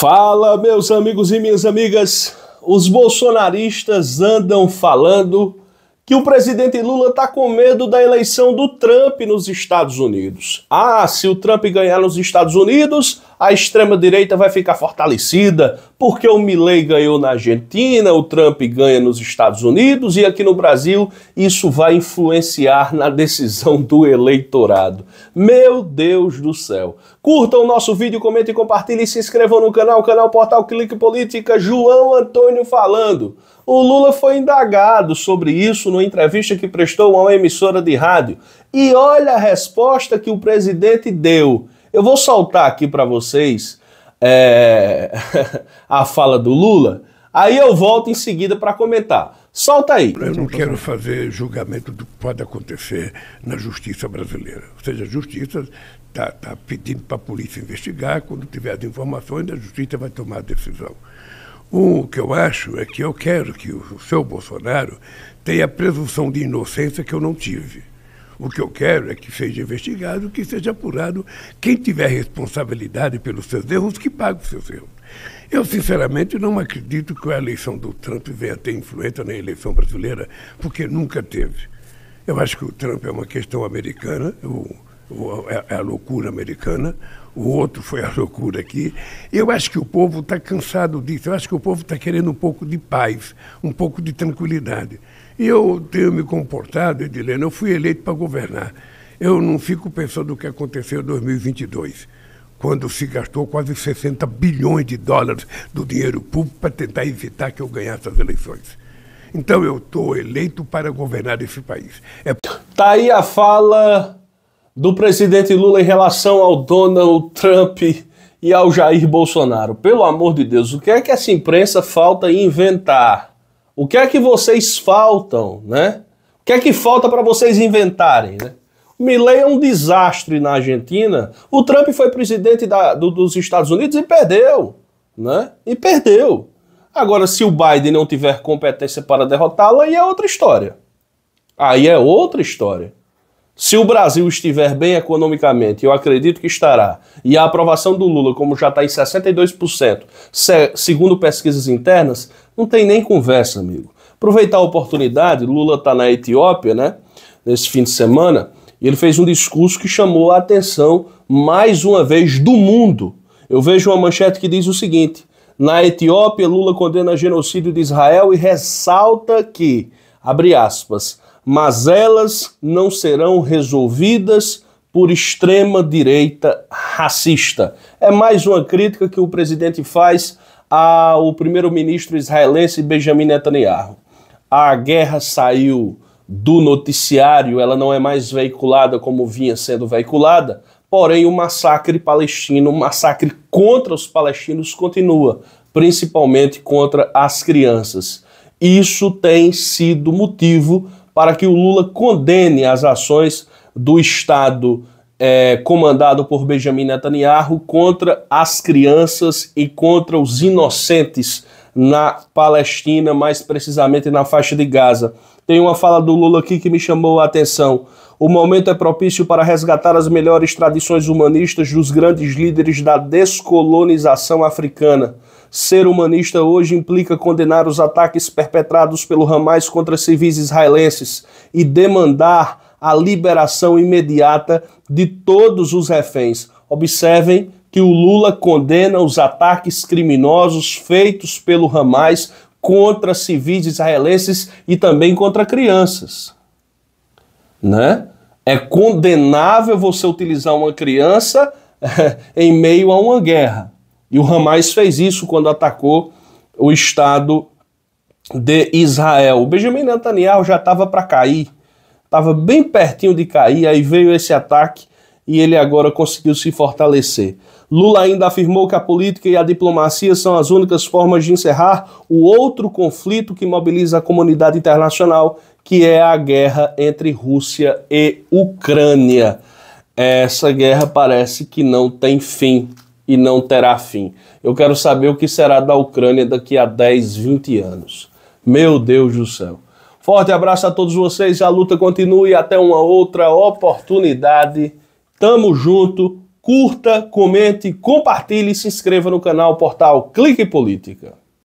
Fala, meus amigos e minhas amigas. Os bolsonaristas andam falando que o presidente Lula está com medo da eleição do Trump nos Estados Unidos. Ah, se o Trump ganhar nos Estados Unidos, a extrema-direita vai ficar fortalecida, porque o Milley ganhou na Argentina, o Trump ganha nos Estados Unidos e aqui no Brasil isso vai influenciar na decisão do eleitorado. Meu Deus do céu! Curtam o nosso vídeo, comentem, compartilhem e se inscrevam no canal, canal Portal Clique Política, João Antônio falando. O Lula foi indagado sobre isso numa entrevista que prestou a uma emissora de rádio. E olha a resposta que o presidente deu. Eu vou soltar aqui para vocês é, a fala do Lula, aí eu volto em seguida para comentar. Solta aí. Eu não quero fazer julgamento do que pode acontecer na justiça brasileira. Ou seja, a justiça está tá pedindo para a polícia investigar, quando tiver as informações, a justiça vai tomar a decisão. o que eu acho é que eu quero que o seu Bolsonaro tenha a presunção de inocência que eu não tive. O que eu quero é que seja investigado, que seja apurado quem tiver responsabilidade pelos seus erros, que pague os seus erros. Eu, sinceramente, não acredito que a eleição do Trump venha a ter influência na eleição brasileira, porque nunca teve. Eu acho que o Trump é uma questão americana. É, é a loucura americana, o outro foi a loucura aqui. Eu acho que o povo está cansado disso, eu acho que o povo está querendo um pouco de paz, um pouco de tranquilidade. E eu tenho me comportado, Edilene, eu fui eleito para governar. Eu não fico pensando o que aconteceu em 2022, quando se gastou quase 60 bilhões de dólares do dinheiro público para tentar evitar que eu ganhasse as eleições. Então eu estou eleito para governar esse país. É... Tá aí a fala do presidente Lula em relação ao Donald Trump e ao Jair Bolsonaro. Pelo amor de Deus, o que é que essa imprensa falta inventar? O que é que vocês faltam, né? O que é que falta para vocês inventarem, né? Milley é um desastre na Argentina. O Trump foi presidente da, do, dos Estados Unidos e perdeu, né? E perdeu. Agora, se o Biden não tiver competência para derrotá-lo, aí é outra história. Aí é outra história. Se o Brasil estiver bem economicamente, eu acredito que estará, e a aprovação do Lula, como já está em 62%, segundo pesquisas internas, não tem nem conversa, amigo. Aproveitar a oportunidade, Lula está na Etiópia, né? Nesse fim de semana, e ele fez um discurso que chamou a atenção, mais uma vez, do mundo. Eu vejo uma manchete que diz o seguinte: na Etiópia, Lula condena genocídio de Israel e ressalta que, abre aspas, mas elas não serão resolvidas por extrema direita racista. É mais uma crítica que o presidente faz ao primeiro-ministro israelense Benjamin Netanyahu. A guerra saiu do noticiário, ela não é mais veiculada como vinha sendo veiculada, porém o massacre palestino, o massacre contra os palestinos continua, principalmente contra as crianças. Isso tem sido motivo para que o Lula condene as ações do Estado é, comandado por Benjamin Netanyahu contra as crianças e contra os inocentes na Palestina, mais precisamente na faixa de Gaza. Tem uma fala do Lula aqui que me chamou a atenção. O momento é propício para resgatar as melhores tradições humanistas dos grandes líderes da descolonização africana. Ser humanista hoje implica condenar os ataques perpetrados pelo Hamas contra civis israelenses e demandar a liberação imediata de todos os reféns. Observem que o Lula condena os ataques criminosos feitos pelo Hamas contra civis israelenses e também contra crianças. Né? É condenável você utilizar uma criança em meio a uma guerra. E o Hamas fez isso quando atacou o Estado de Israel. O Benjamin Netanyahu já estava para cair, estava bem pertinho de cair, aí veio esse ataque e ele agora conseguiu se fortalecer. Lula ainda afirmou que a política e a diplomacia são as únicas formas de encerrar o outro conflito que mobiliza a comunidade internacional, que é a guerra entre Rússia e Ucrânia. Essa guerra parece que não tem fim e não terá fim. Eu quero saber o que será da Ucrânia daqui a 10, 20 anos. Meu Deus do céu. Forte abraço a todos vocês, a luta continue até uma outra oportunidade. Tamo junto. Curta, comente, compartilhe e se inscreva no canal Portal Clique Política.